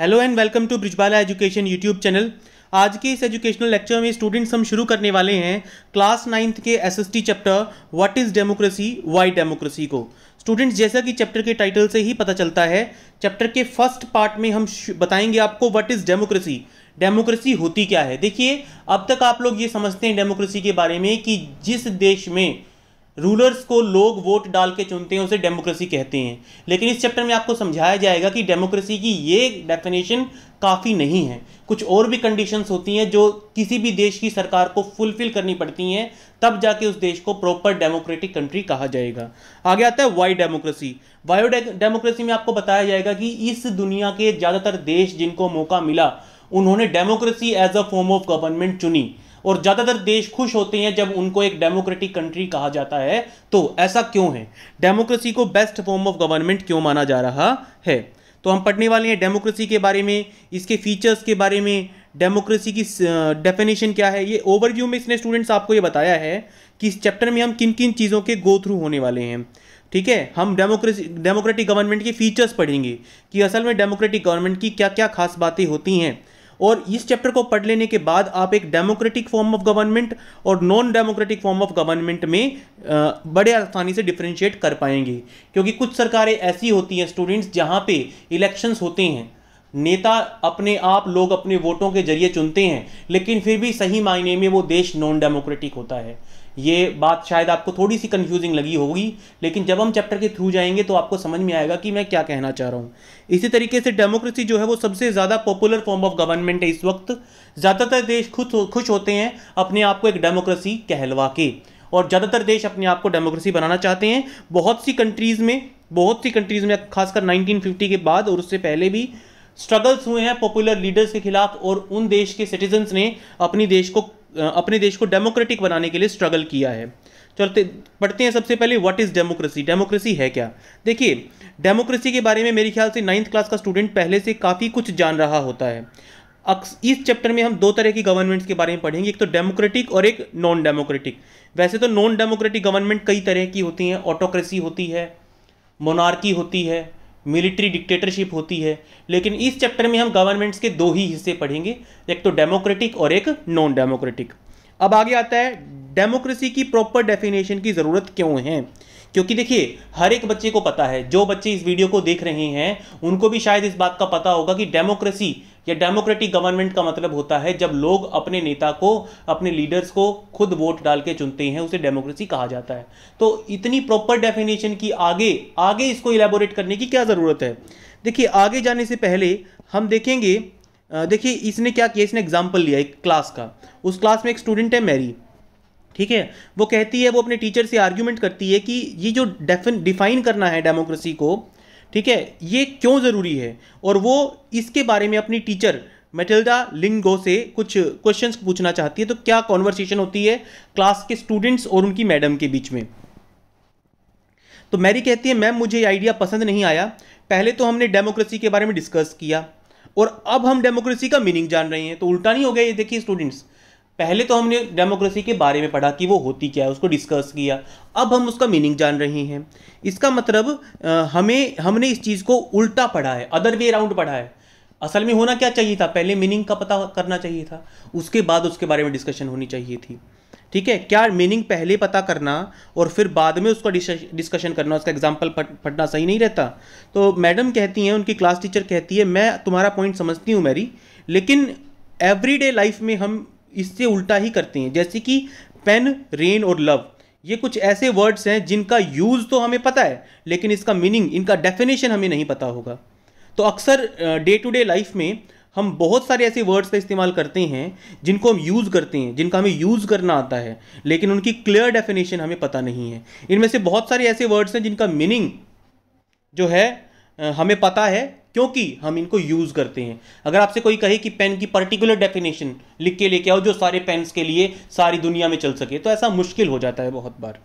Hello and welcome to Brijbala education YouTube channel आज के इस एजुकेशनल लेक्चर में स्टूडेंट्स हम शुरू करने वाले हैं क्लास नाइन्थ के SST chapter what is democracy why democracy को स्टूडेंट्स जैसा कि चैप्टर के टाइटल से ही पता चलता है चैप्टर के फर्स्ट पार्ट में हम बताएंगे आपको व्हाट इज़ डेमोक्रेसी डेमोक्रेसी होती क्या है देखिए अब तक आप लोग ये समझते हैं डेमोक्रेसी के बारे में कि जिस देश में रूलर्स को लोग वोट डाल के चुनते हैं उसे डेमोक्रेसी कहते हैं लेकिन इस चैप्टर में आपको समझाया जाएगा कि डेमोक्रेसी की ये डेफिनेशन काफ़ी नहीं है कुछ और भी कंडीशंस होती हैं जो किसी भी देश की सरकार को फुलफिल करनी पड़ती हैं तब जाके उस देश को प्रॉपर डेमोक्रेटिक कंट्री कहा जाएगा आगे आता है वाई डेमोक्रेसी वायो डेमोक्रेसी में आपको बताया जाएगा कि इस दुनिया के ज़्यादातर देश जिनको मौका मिला उन्होंने democracy as a form of government चुनी और ज़्यादातर देश खुश होते हैं जब उनको एक डेमोक्रेटिक कंट्री कहा जाता है तो ऐसा क्यों है डेमोक्रेसी को बेस्ट फॉर्म ऑफ गवर्नमेंट क्यों माना जा रहा है तो हम पढ़ने वाले हैं डेमोक्रेसी के बारे में इसके फीचर्स के बारे में डेमोक्रेसी की डेफिनेशन क्या है ये ओवरव्यू में इसने स्टूडेंट्स आपको ये बताया है कि इस चैप्टर में हम किन किन चीज़ों के गो थ्रू होने वाले हैं ठीक है हम डेमोक्रेसी डेमोक्रेटिक गवर्नमेंट के फीचर्स पढ़ेंगे कि असल में डेमोक्रेटिक गवर्नमेंट की क्या क्या खास बातें होती हैं और इस चैप्टर को पढ़ लेने के बाद आप एक डेमोक्रेटिक फॉर्म ऑफ गवर्नमेंट और non democratic form of government में बड़े आसानी से डिफ्रेंशिएट कर पाएंगे क्योंकि कुछ सरकारें ऐसी होती हैं स्टूडेंट्स जहाँ पे इलेक्शंस होते हैं नेता अपने आप लोग अपने वोटों के जरिए चुनते हैं लेकिन फिर भी सही मायने में वो देश नॉन डेमोक्रेटिक होता है ये बात शायद आपको थोड़ी सी कन्फ्यूजिंग लगी होगी लेकिन जब हम चैप्टर के थ्रू जाएंगे तो आपको समझ में आएगा कि मैं क्या कहना चाह रहा हूँ इसी तरीके से डेमोक्रेसी जो है वो सबसे ज़्यादा पॉपुलर फॉर्म ऑफ गवर्नमेंट है इस वक्त ज़्यादातर देश खुद खुश होते हैं अपने आप को एक डेमोक्रेसी कहलवा के और ज़्यादातर देश अपने आप को डेमोक्रेसी बनाना चाहते हैं बहुत सी कंट्रीज़ में बहुत सी कंट्रीज़ में खासकर 1950 के बाद और उससे पहले भी स्ट्रगल्स हुए हैं पॉपुलर लीडर्स के खिलाफ और उन देश के सिटीजन्स ने अपनी देश को अपने देश को डेमोक्रेटिक बनाने के लिए स्ट्रगल किया है चलते पढ़ते हैं सबसे पहले व्हाट इज़ डेमोक्रेसी डेमोक्रेसी है क्या देखिए डेमोक्रेसी के बारे में मेरे ख्याल से नाइन्थ क्लास का स्टूडेंट पहले से काफ़ी कुछ जान रहा होता है इस चैप्टर में हम दो तरह की गवर्नमेंट्स के बारे में पढ़ेंगे एक तो डेमोक्रेटिक और एक नॉन डेमोक्रेटिक वैसे तो नॉन डेमोक्रेटिक गवर्नमेंट कई तरह की होती हैं ऑटोक्रेसी होती है मोनार्की होती है मिलिट्री डिक्टेटरशिप होती है लेकिन इस चैप्टर में हम गवर्नमेंट्स के दो ही हिस्से पढ़ेंगे एक तो डेमोक्रेटिक और एक नॉन डेमोक्रेटिक अब आगे आता है डेमोक्रेसी की प्रॉपर डेफिनेशन की ज़रूरत क्यों है क्योंकि देखिए हर एक बच्चे को पता है जो बच्चे इस वीडियो को देख रहे हैं उनको भी शायद इस बात का पता होगा कि डेमोक्रेसी या डेमोक्रेटिक गवर्नमेंट का मतलब होता है जब लोग अपने नेता को अपने लीडर्स को खुद वोट डाल के चुनते हैं उसे डेमोक्रेसी कहा जाता है तो इतनी प्रॉपर डेफिनेशन की आगे आगे इसको इलेबोरेट करने की क्या ज़रूरत है देखिए आगे जाने से पहले हम देखेंगे देखिए इसने क्या किया इसने एग्जाम्पल लिया एक क्लास का उस क्लास में एक स्टूडेंट है मैरी ठीक है वो कहती है वो अपने टीचर से आर्ग्यूमेंट करती है कि ये जो डिफाइन करना है डेमोक्रेसी को ठीक है ये क्यों ज़रूरी है और वो इसके बारे में अपनी टीचर मेटिल्डा लिंगो से कुछ क्वेश्चंस पूछना चाहती है तो क्या कॉन्वर्सेशन होती है क्लास के स्टूडेंट्स और उनकी मैडम के बीच में तो मैरी कहती है मैम मुझे ये आइडिया पसंद नहीं आया पहले तो हमने डेमोक्रेसी के बारे में डिस्कस किया और अब हम डेमोक्रेसी का मीनिंग जान रहे हैं तो उल्टा नहीं हो गया ये देखिए स्टूडेंट्स पहले तो हमने डेमोक्रेसी के बारे में पढ़ा कि वो होती क्या है उसको डिस्कस किया अब हम उसका मीनिंग जान रहे हैं इसका मतलब हमें हमने इस चीज़ को उल्टा पढ़ा है अदर वे अराउंड पढ़ा है असल में होना क्या चाहिए था पहले मीनिंग का पता करना चाहिए था उसके बाद उसके बारे में डिस्कशन होनी चाहिए थी ठीक है क्या मीनिंग पहले पता करना और फिर बाद में उसका डिस्कशन करना उसका एग्जाम्पल पढ़ना सही नहीं रहता तो मैडम कहती हैं उनकी क्लास टीचर कहती है मैं तुम्हारा पॉइंट समझती हूँ मेरी लेकिन एवरीडे लाइफ में हम इससे उल्टा ही करते हैं जैसे कि पेन रेन और लव ये कुछ ऐसे वर्ड्स हैं जिनका यूज़ तो हमें पता है लेकिन इसका मीनिंग इनका डेफिनेशन हमें नहीं पता होगा तो अक्सर डे टू डे लाइफ में हम बहुत सारे ऐसे वर्ड्स का इस्तेमाल करते हैं जिनको हम यूज़ करते हैं जिनका हमें यूज़ करना आता है लेकिन उनकी क्लियर डेफिनेशन हमें पता नहीं है इनमें से बहुत सारे ऐसे वर्ड्स हैं जिनका मीनिंग जो है हमें पता है क्योंकि हम इनको यूज़ करते हैं अगर आपसे कोई कहे कि पेन की पर्टिकुलर डेफिनेशन लिख के लेके आओ जो सारे पेन्स के लिए सारी दुनिया में चल सके तो ऐसा मुश्किल हो जाता है बहुत बार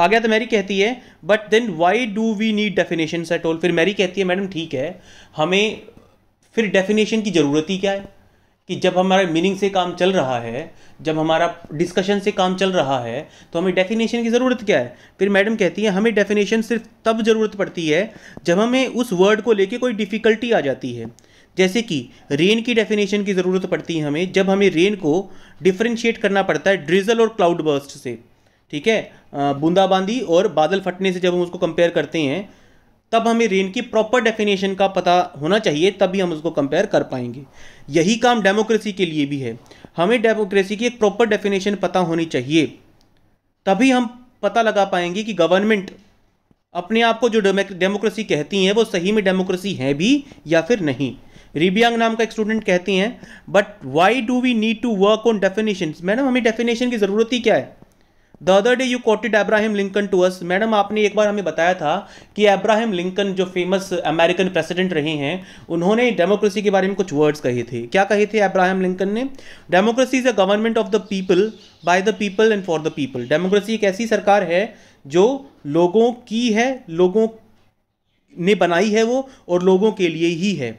आ गया तो मैरी कहती है but then why do we need definition at all फिर मैरी कहती है मैडम ठीक है हमें फिर डेफिनेशन की ज़रूरत ही क्या है कि जब हमारे मीनिंग से काम चल रहा है जब हमारा डिस्कशन से काम चल रहा है तो हमें डेफिनेशन की ज़रूरत क्या है फिर मैडम कहती है हमें डेफिनेशन सिर्फ तब ज़रूरत पड़ती है जब हमें उस वर्ड को लेके कोई डिफ़िकल्टी आ जाती है जैसे कि रेन की डेफिनेशन की ज़रूरत पड़ती है हमें जब हमें रेन को डिफ्रेंशिएट करना पड़ता है ड्रिजल और क्लाउड बर्स्ट से ठीक है बूंदाबांदी और बादल फटने से जब हम उसको कंपेयर करते हैं तब हमें रेन की प्रॉपर डेफिनेशन का पता होना चाहिए तभी हम उसको कंपेयर कर पाएंगे यही काम डेमोक्रेसी के लिए भी है हमें डेमोक्रेसी की एक प्रॉपर डेफिनेशन पता होनी चाहिए तभी हम पता लगा पाएंगे कि गवर्नमेंट अपने आप को जो डेमोक्रेसी कहती हैं वो सही में डेमोक्रेसी है भी या फिर नहीं रिबियांग नाम का एक स्टूडेंट कहती हैं but why do we need to work on definition madam हमें डेफिनेशन की ज़रूरत ही क्या है the other day you quoted Abraham Lincoln to us madam आपने एक बार हमें बताया था कि अब्राहम लिंकन जो फेमस अमेरिकन प्रेसिडेंट रहे हैं उन्होंने डेमोक्रेसी के बारे में कुछ वर्ड्स कहे थे क्या कहे थे अब्राहम लिंकन ने democracy is a government of the people by the people and for the people democracy एक ऐसी सरकार है जो लोगों की है लोगों ने बनाई है वो और लोगों के लिए ही है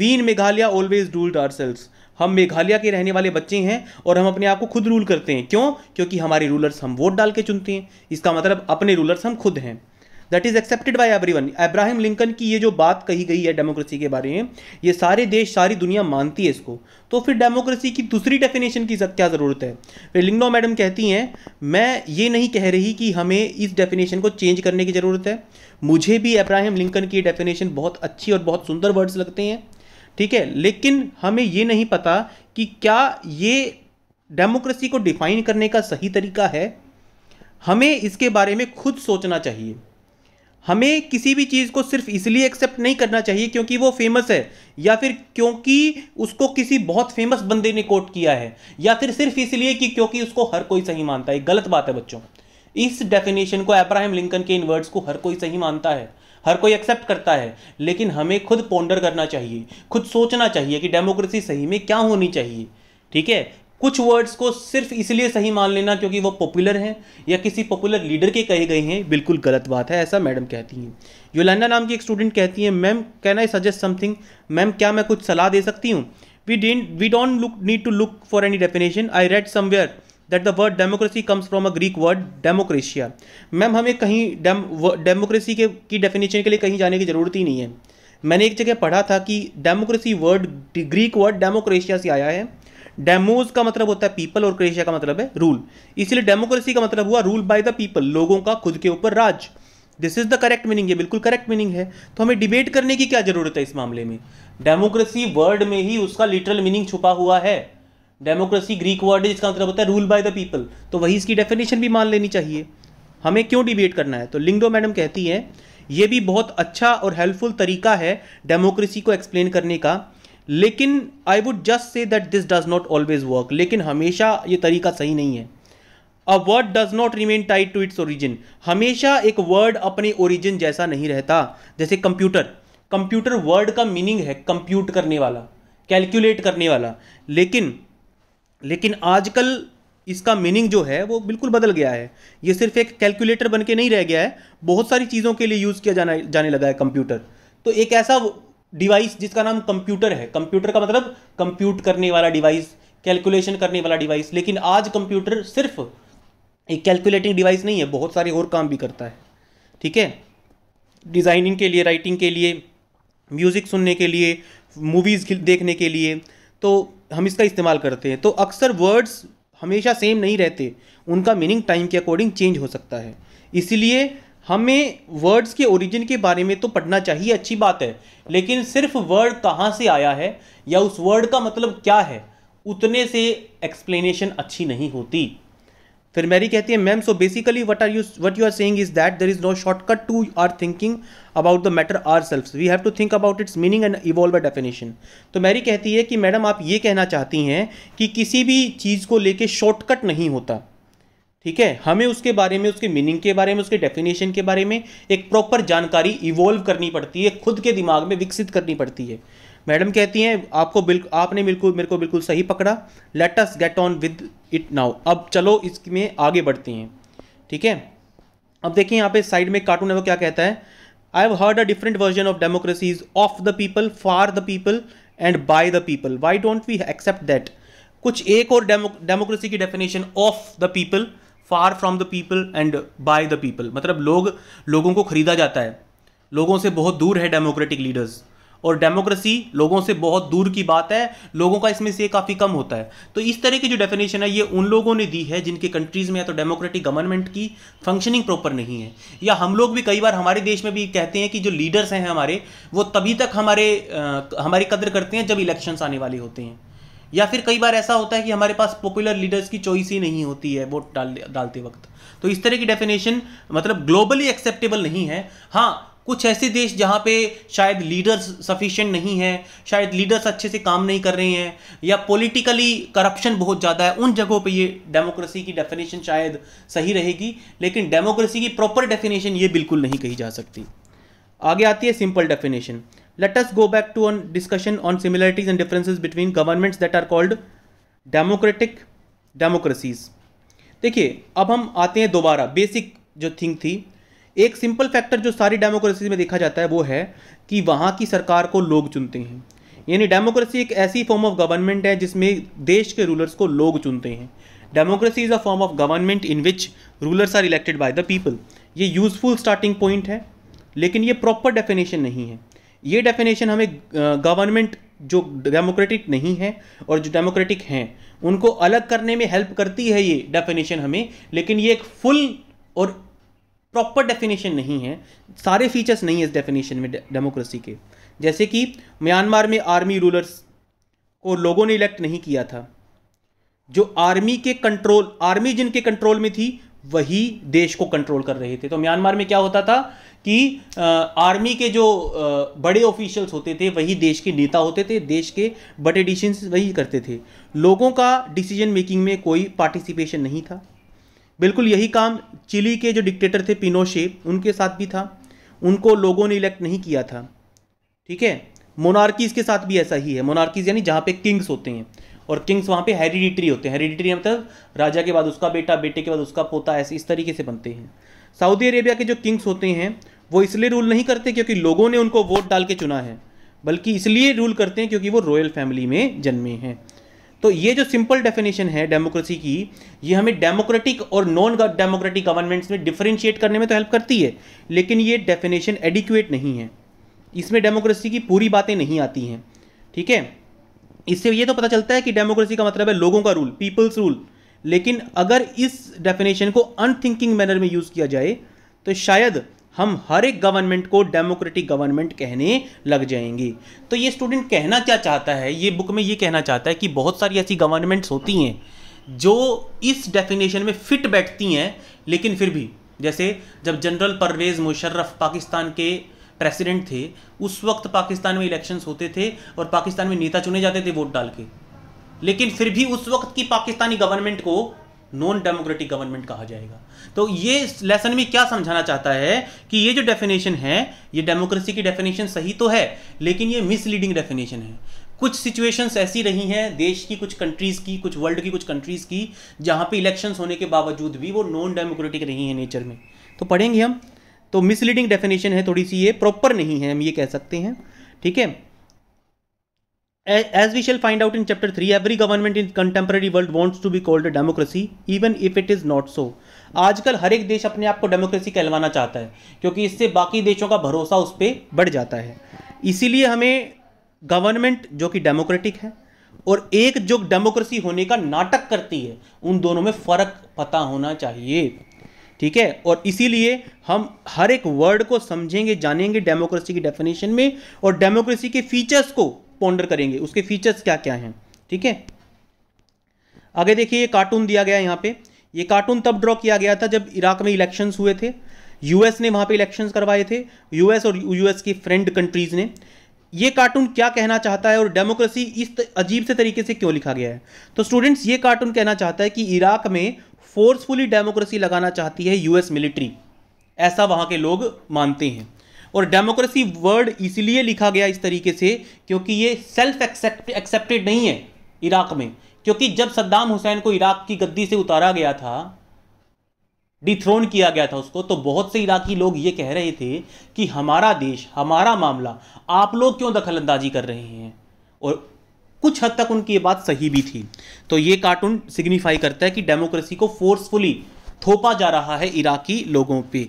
we in Meghalaya always ruled ourselves हम मेघालय के रहने वाले बच्चे हैं और हम अपने आप को खुद रूल करते हैं क्यों क्योंकि हमारे रूलर्स हम वोट डाल के चुनते हैं इसका मतलब अपने रूलर्स हम खुद हैं that is accepted every everyone Abraham Lincoln की ये जो बात कही गई है डेमोक्रेसी के बारे में ये सारे देश सारी दुनिया मानती है इसको तो फिर डेमोक्रेसी की दूसरी डेफिनेशन की क्या ज़रूरत है फिर लिंगनो मैडम कहती हैं मैं ये नहीं कह रही कि हमें इस डेफिनेशन को चेंज करने की ज़रूरत है मुझे भी अब्राहिम लिंकन की डेफिनेशन बहुत अच्छी और बहुत सुंदर वर्ड्स लगते हैं ठीक है लेकिन हमें ये नहीं पता कि क्या ये डेमोक्रेसी को डिफाइन करने का सही तरीका है हमें इसके बारे में खुद सोचना चाहिए हमें किसी भी चीज़ को सिर्फ इसलिए एक्सेप्ट नहीं करना चाहिए क्योंकि वो फेमस है या फिर क्योंकि उसको किसी बहुत फेमस बंदे ने कोट किया है या फिर सिर्फ इसलिए कि क्योंकि उसको हर कोई सही मानता है गलत बात है बच्चों इस डेफिनेशन को एब्राहम लिंकन के इन वर्ड्स को हर कोई सही मानता है हर कोई एक्सेप्ट करता है लेकिन हमें खुद पोंडर करना चाहिए खुद सोचना चाहिए कि डेमोक्रेसी सही में क्या होनी चाहिए ठीक है कुछ वर्ड्स को सिर्फ इसलिए सही मान लेना क्योंकि वो पॉपुलर हैं या किसी पॉपुलर लीडर के कहे गए हैं बिल्कुल गलत बात है ऐसा मैडम कहती हैं योलाना नाम की एक स्टूडेंट कहती हैं ma'am can I suggest something ma'am क्या मैं कुछ सलाह दे सकती हूँ we don't we don't look need to look for any definition I read somewhere that the word democracy comes from a Greek word demokratia ma'am हमें कहीं democracy के की डेफिनेशन के लिए कहीं जाने की ज़रूरत ही नहीं है मैंने एक जगह पढ़ा था कि democracy word Greek word demokratia से आया है डेमोज का मतलब होता है पीपल और क्रेशिया का मतलब है रूल इसलिए डेमोक्रेसी का मतलब हुआ रूल बाय द पीपल लोगों का खुद के ऊपर राज this is the correct meaning ये बिल्कुल करेक्ट मीनिंग है तो हमें डिबेट करने की क्या जरूरत है इस मामले में डेमोक्रेसी वर्ड में ही उसका लिटरल मीनिंग छुपा हुआ है डेमोक्रेसी ग्रीक वर्ड इसका मतलब होता है रूल बाय द पीपल तो वही इसकी डेफिनेशन भी मान लेनी चाहिए हमें क्यों डिबेट करना है तो लिंगडो मैडम कहती हैं ये भी बहुत अच्छा और हेल्पफुल तरीका है डेमोक्रेसी को एक्सप्लेन करने का लेकिन I would just say that this does not always work लेकिन हमेशा ये तरीका सही नहीं है a word does not remain tied to its origin हमेशा एक वर्ड अपने ओरिजिन जैसा नहीं रहता जैसे कंप्यूटर कंप्यूटर वर्ड का मीनिंग है कंप्यूट करने वाला कैलकुलेट करने वाला लेकिन लेकिन आजकल इसका मीनिंग जो है वो बिल्कुल बदल गया है ये सिर्फ एक कैलकुलेटर बन के नहीं रह गया है बहुत सारी चीज़ों के लिए यूज़ किया जाना जाने लगा है कंप्यूटर तो एक ऐसा डिवाइस जिसका नाम कंप्यूटर है कंप्यूटर का मतलब कंप्यूट करने वाला डिवाइस कैलकुलेशन करने वाला डिवाइस लेकिन आज कंप्यूटर सिर्फ एक कैलकुलेटिंग डिवाइस नहीं है बहुत सारे और काम भी करता है ठीक है डिज़ाइनिंग के लिए राइटिंग के लिए म्यूज़िक सुनने के लिए मूवीज़ देखने के लिए तो हम इसका इस्तेमाल करते हैं तो अक्सर वर्ड्स हमेशा सेम नहीं रहते उनका मीनिंग टाइम के अकॉर्डिंग चेंज हो सकता है इसलिए हमें वर्ड्स के ओरिजिन के बारे में तो पढ़ना चाहिए अच्छी बात है लेकिन सिर्फ वर्ड कहाँ से आया है या उस वर्ड का मतलब क्या है उतने से एक्सप्लेनेशन अच्छी नहीं होती फिर मैरी कहती है ma'am so basically what are you what you are saying is that there is no shortcut to our thinking about the matter our self we have to think about its meaning and evolve a definition तो Mary कहती है कि madam आप ये कहना चाहती हैं कि किसी भी चीज़ को लेके शॉर्टकट नहीं होता ठीक है हमें उसके बारे में उसके मीनिंग के बारे में उसके डेफिनेशन के बारे में एक प्रॉपर जानकारी इवॉल्व करनी पड़ती है खुद के दिमाग में विकसित करनी पड़ती है मैडम कहती हैं आपको बिल्कुल आपने बिल्कुल मेरे को बिल्कुल सही पकड़ा let us get on with it now अब चलो इसमें आगे बढ़ती हैं ठीक है अब देखिए यहाँ पे साइड में कार्टून है वो क्या कहता है I have heard a different version of democracies of the people for the people and by the people why don't we accept that कुछ एक और डेमोक्रेसी की definition of the people for from the people and by the people मतलब लोग लोगों को खरीदा जाता है लोगों से बहुत दूर है डेमोक्रेटिक लीडर्स और डेमोक्रेसी लोगों से बहुत दूर की बात है लोगों का इसमें से काफ़ी कम होता है तो इस तरह की जो डेफिनेशन है ये उन लोगों ने दी है जिनके कंट्रीज़ में या तो डेमोक्रेटिक गवर्नमेंट की फंक्शनिंग प्रॉपर नहीं है या हम लोग भी कई बार हमारे देश में भी कहते हैं कि जो लीडर्स हैं हमारे वो तभी तक हमारे आ, हमारी कदर करते हैं जब इलेक्शंस आने वाले होते हैं या फिर कई बार ऐसा होता है कि हमारे पास पॉपुलर लीडर्स की चॉइस ही नहीं होती है वोट डाल डालते वक्त तो इस तरह की डेफिनेशन मतलब ग्लोबली एक्सेप्टेबल नहीं है हाँ कुछ ऐसे देश जहाँ पे शायद लीडर्स सफिशेंट नहीं है शायद लीडर्स अच्छे से काम नहीं कर रहे हैं या पॉलिटिकली करप्शन बहुत ज़्यादा है उन जगहों पे ये डेमोक्रेसी की डेफिनेशन शायद सही रहेगी लेकिन डेमोक्रेसी की प्रॉपर डेफिनेशन ये बिल्कुल नहीं कही जा सकती आगे आती है simple definition let us go back to on discussion on similarities and differences between governments that are called democratic democracies देखिए अब हम आते हैं दोबारा बेसिक जो थिंग थी एक सिंपल फैक्टर जो सारी डेमोक्रेसी में देखा जाता है वो है कि वहाँ की सरकार को लोग चुनते हैं यानी डेमोक्रेसी एक ऐसी फॉर्म ऑफ गवर्नमेंट है जिसमें देश के रूलर्स को लोग चुनते हैं democracy is a form of government in which rulers are elected by the people ये यूजफुल स्टार्टिंग पॉइंट है लेकिन ये प्रॉपर डेफिनेशन नहीं है ये डेफिनेशन हमें गवर्नमेंट जो डेमोक्रेटिक नहीं है और जो डेमोक्रेटिक हैं उनको अलग करने में हेल्प करती है ये डेफिनेशन हमें लेकिन ये एक फुल और प्रॉपर डेफिनेशन नहीं है सारे फीचर्स नहीं है इस डेफिनेशन में डेमोक्रेसी के जैसे कि म्यांमार में आर्मी रूलर्स को लोगों ने इलेक्ट नहीं किया था जो आर्मी के कंट्रोल आर्मी जिनके कंट्रोल में थी वही देश को कंट्रोल कर रहे थे तो म्यांमार में क्या होता था कि आ, आर्मी के जो आ, बड़े ऑफिशियल्स होते थे वही देश के नेता होते थे देश के बड़े डिसीजन वही करते थे लोगों का डिसीजन मेकिंग में कोई पार्टिसिपेशन नहीं था बिल्कुल यही काम चिली के जो डिक्टेटर थे पिनोशे उनके साथ भी था उनको लोगों ने इलेक्ट नहीं किया था ठीक है मोनार्कीज़ के साथ भी ऐसा ही है मोनार्कीज़ यानी जहाँ पे किंग्स होते हैं और किंग्स वहाँ पे हेरिडिटरी होते हैं हेरिडिटरी मतलब राजा के बाद उसका बेटा बेटे के बाद उसका पोता ऐसे इस तरीके से बनते हैं सऊदी अरेबिया के जो किंग्स होते हैं वो इसलिए रूल नहीं करते क्योंकि लोगों ने उनको वोट डाल के चुना है बल्कि इसलिए रूल करते हैं क्योंकि वो रॉयल फैमिली में जन्मे हैं तो ये जो सिंपल डेफिनेशन है डेमोक्रेसी की ये हमें डेमोक्रेटिक और नॉन डेमोक्रेटिक गवर्नमेंट्स में डिफ्रेंशिएट करने में तो हेल्प करती है लेकिन ये डेफिनेशन एडिक्यूट नहीं है इसमें डेमोक्रेसी की पूरी बातें नहीं आती हैं ठीक है इससे ये तो पता चलता है कि डेमोक्रेसी का मतलब है लोगों का रूल पीपल्स रूल लेकिन अगर इस डेफिनेशन को अनथिंकिंग मैनर में यूज़ किया जाए तो शायद हम हर एक गवर्नमेंट को डेमोक्रेटिक गवर्नमेंट कहने लग जाएंगे तो ये स्टूडेंट कहना क्या चाहता है ये बुक में ये कहना चाहता है कि बहुत सारी ऐसी गवर्नमेंट्स होती हैं जो इस डेफिनेशन में फिट बैठती हैं लेकिन फिर भी जैसे जब जनरल परवेज़ मुशर्रफ पाकिस्तान के प्रेसिडेंट थे उस वक्त पाकिस्तान में इलेक्शंस होते थे और पाकिस्तान में नेता चुने जाते थे वोट डाल के लेकिन फिर भी उस वक्त की पाकिस्तानी गवर्नमेंट को नॉन डेमोक्रेटिक गवर्नमेंट कहा जाएगा तो ये लेसन में क्या समझाना चाहता है कि ये जो डेफिनेशन है ये डेमोक्रेसी की डेफिनेशन सही तो है लेकिन ये मिसलीडिंग डेफिनेशन है कुछ सिचुएशंस ऐसी रही हैं देश की कुछ कंट्रीज़ की कुछ वर्ल्ड की कुछ कंट्रीज़ की जहाँ पे इलेक्शंस होने के बावजूद भी वो नॉन डेमोक्रेटिक रही हैं नेचर में तो पढ़ेंगे हम तो मिसलीडिंग डेफिनेशन है थोड़ी सी ये प्रॉपर नहीं है हम ये कह सकते हैं ठीक है as we shall find out in chapter 3, every government in contemporary world wants to be called a democracy, even if it is not so. आजकल हर एक देश अपने आप को डेमोक्रेसी कहलवाना चाहता है क्योंकि इससे बाकी देशों का भरोसा उस पर बढ़ जाता है इसीलिए हमें गवर्नमेंट जो कि डेमोक्रेटिक है और एक जो डेमोक्रेसी होने का नाटक करती है उन दोनों में फ़र्क पता होना चाहिए ठीक है और इसीलिए हम हर एक वर्ड को समझेंगे जानेंगे डेमोक्रेसी की डेफिनेशन में और डेमोक्रेसी के फीचर्स को पोंडर करेंगे उसके फीचर्स क्या क्या हैं ठीक है आगे देखिए ये कार्टून दिया गया यहाँ पे ये कार्टून तब ड्रॉ किया गया था जब इराक में इलेक्शंस हुए थे यूएस ने वहाँ पे इलेक्शंस करवाए थे यूएस और यूएस की फ्रेंड कंट्रीज़ ने ये कार्टून क्या कहना चाहता है और डेमोक्रेसी इस अजीब से तरीके से क्यों लिखा गया है तो स्टूडेंट्स ये कार्टून कहना चाहता है कि इराक में फोर्सफुली डेमोक्रेसी लगाना चाहती है यूएस मिलिट्री ऐसा वहाँ के लोग मानते हैं और डेमोक्रेसी वर्ड इसलिए लिखा गया इस तरीके से क्योंकि ये सेल्फ एक्सेप्ट एक्सेप्टेड नहीं है इराक में क्योंकि जब सद्दाम हुसैन को इराक की गद्दी से उतारा गया था डिथ्रोन किया गया था उसको तो बहुत से इराकी लोग ये कह रहे थे कि हमारा देश हमारा मामला आप लोग क्यों दखलंदाजी कर रहे हैं और कुछ हद तक उनकी ये बात सही भी थी तो ये कार्टून सिग्निफाई करता है कि डेमोक्रेसी को फोर्सफुली थोपा जा रहा है इराकी लोगों पे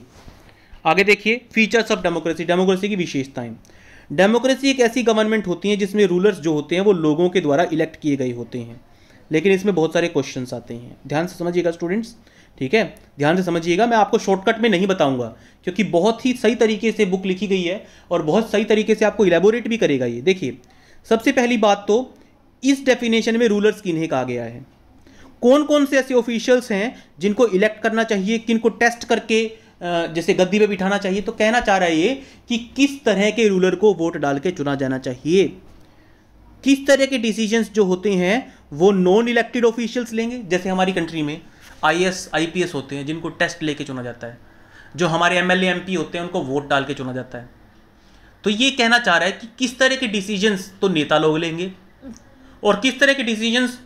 आगे देखिए फीचर्स ऑफ डेमोक्रेसी डेमोक्रेसी की विशेषताएं डेमोक्रेसी एक ऐसी गवर्नमेंट होती है जिसमें रूलर्स जो होते हैं वो लोगों के द्वारा इलेक्ट किए गए होते हैं लेकिन इसमें बहुत सारे क्वेश्चन आते हैं ध्यान से समझिएगा स्टूडेंट्स ठीक है ध्यान से समझिएगा मैं आपको शॉर्टकट में नहीं बताऊंगा क्योंकि बहुत ही सही तरीके से बुक लिखी गई है और बहुत सही तरीके से आपको इलेबोरेट भी करेगा ये देखिए सबसे पहली बात तो इस डेफिनेशन में रूलर्स नहीं कहा गया है कौन कौन से ऐसे ऑफिशियल्स हैं जिनको इलेक्ट करना चाहिए किनको टेस्ट करके जैसे गद्दी पे बिठाना चाहिए तो कहना चाह रहा है ये कि किस तरह के रूलर को वोट डाल के चुना जाना चाहिए किस तरह के डिसीजंस जो होते हैं वो नॉन इलेक्टेड ऑफिशियल्स लेंगे जैसे हमारी कंट्री में आईएएस एस होते हैं जिनको टेस्ट लेके चुना जाता है जो हमारे एम एल होते हैं उनको वोट डाल के चुना जाता है तो ये कहना चाह रहा है कि किस तरह के डिसीजंस तो नेता लोग लेंगे और किस तरह के डिसीजंस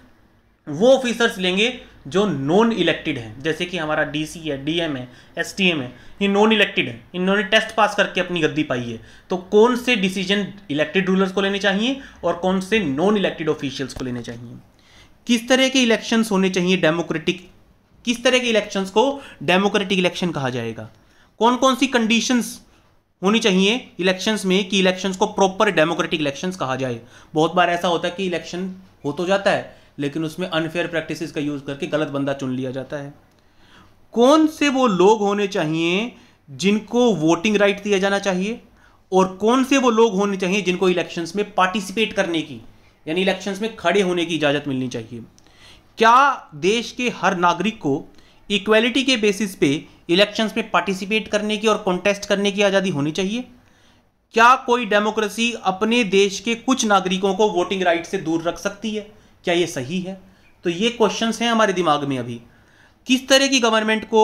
वो ऑफिसर्स लेंगे जो नॉन इलेक्टेड हैं जैसे कि हमारा डीसी है डीएम है एसटीएम है ये नॉन इलेक्टेड हैं इन्होंने टेस्ट पास करके अपनी गद्दी पाई है तो कौन से डिसीजन इलेक्टेड रूलर्स को लेने चाहिए और कौन से नॉन इलेक्टेड ऑफिशियल्स को लेने चाहिए किस तरह के इलेक्शंस होने चाहिए डेमोक्रेटिक किस तरह के इलेक्शंस को डेमोक्रेटिक इलेक्शन कहा जाएगा कौन कौन सी कंडीशंस होनी चाहिए इलेक्शंस में कि इलेक्शंस को प्रॉपर डेमोक्रेटिक इलेक्शंस कहा जाए बहुत बार ऐसा होता है कि इलेक्शन हो तो जाता है लेकिन उसमें अनफेयर प्रैक्टिसेस का यूज़ करके गलत बंदा चुन लिया जाता है कौन से वो लोग होने चाहिए जिनको वोटिंग राइट दिया जाना चाहिए और कौन से वो लोग होने चाहिए जिनको इलेक्शंस में पार्टिसिपेट करने की यानी इलेक्शंस में खड़े होने की इजाज़त मिलनी चाहिए क्या देश के हर नागरिक को इक्वलिटी के बेसिस पे इलेक्शंस में पार्टिसिपेट करने की और कॉन्टेस्ट करने की आज़ादी होनी चाहिए क्या कोई डेमोक्रेसी अपने देश के कुछ नागरिकों को वोटिंग राइट से दूर रख सकती है क्या ये सही है तो ये क्वेश्चंस हैं हमारे दिमाग में अभी किस तरह की गवर्नमेंट को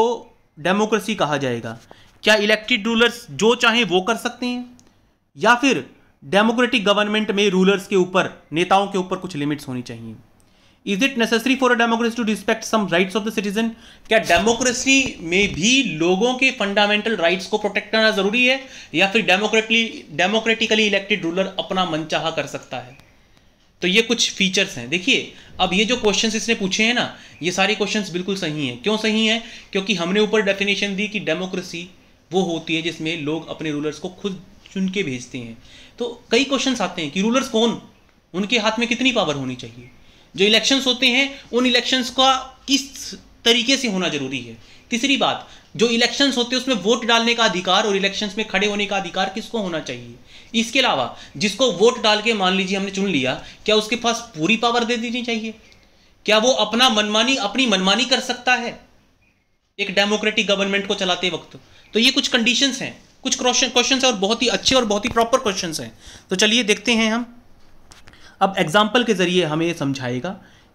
डेमोक्रेसी कहा जाएगा क्या इलेक्टेड रूलर्स जो चाहें वो कर सकते हैं या फिर डेमोक्रेटिक गवर्नमेंट में रूलर्स के ऊपर नेताओं के ऊपर कुछ लिमिट्स होनी चाहिए is it necessary for a democracy to respect some rights of the citizen क्या डेमोक्रेसी में भी लोगों के फंडामेंटल राइट्स को प्रोटेक्ट करना जरूरी है या फिर डेमोक्रेटली डेमोक्रेटिकली इलेक्टेड रूलर अपना मनचाहा कर सकता है तो ये कुछ फीचर्स हैं देखिए अब ये जो क्वेश्चंस इसने पूछे हैं ना ये सारे क्वेश्चंस बिल्कुल सही हैं क्यों सही हैं क्योंकि हमने ऊपर डेफिनेशन दी कि डेमोक्रेसी वो होती है जिसमें लोग अपने रूलर्स को खुद चुन के भेजते हैं तो कई क्वेश्चन आते हैं कि रूलर्स कौन उनके हाथ में कितनी पावर होनी चाहिए जो इलेक्शंस होते हैं उन इलेक्शंस का किस तरीके से होना जरूरी है तीसरी बात जो इलेक्शंस होते हैं उसमें वोट डालने का अधिकार और इलेक्शंस में खड़े होने का अधिकार किसको होना चाहिए इसके अलावा जिसको वोट डाल के मान लीजिए हमने चुन लिया क्या उसके पास पूरी पावर दे देनी चाहिए क्या वो अपना मनमानी अपनी मनमानी कर सकता है एक डेमोक्रेटिक गवर्नमेंट को चलाते वक्त तो ये कुछ कंडीशन हैं कुछ क्वेश्चन और बहुत ही अच्छे और बहुत ही प्रॉपर क्वेश्चन हैं तो चलिए देखते हैं हम अब एग्जाम्पल के ज़रिए हमें समझाएगा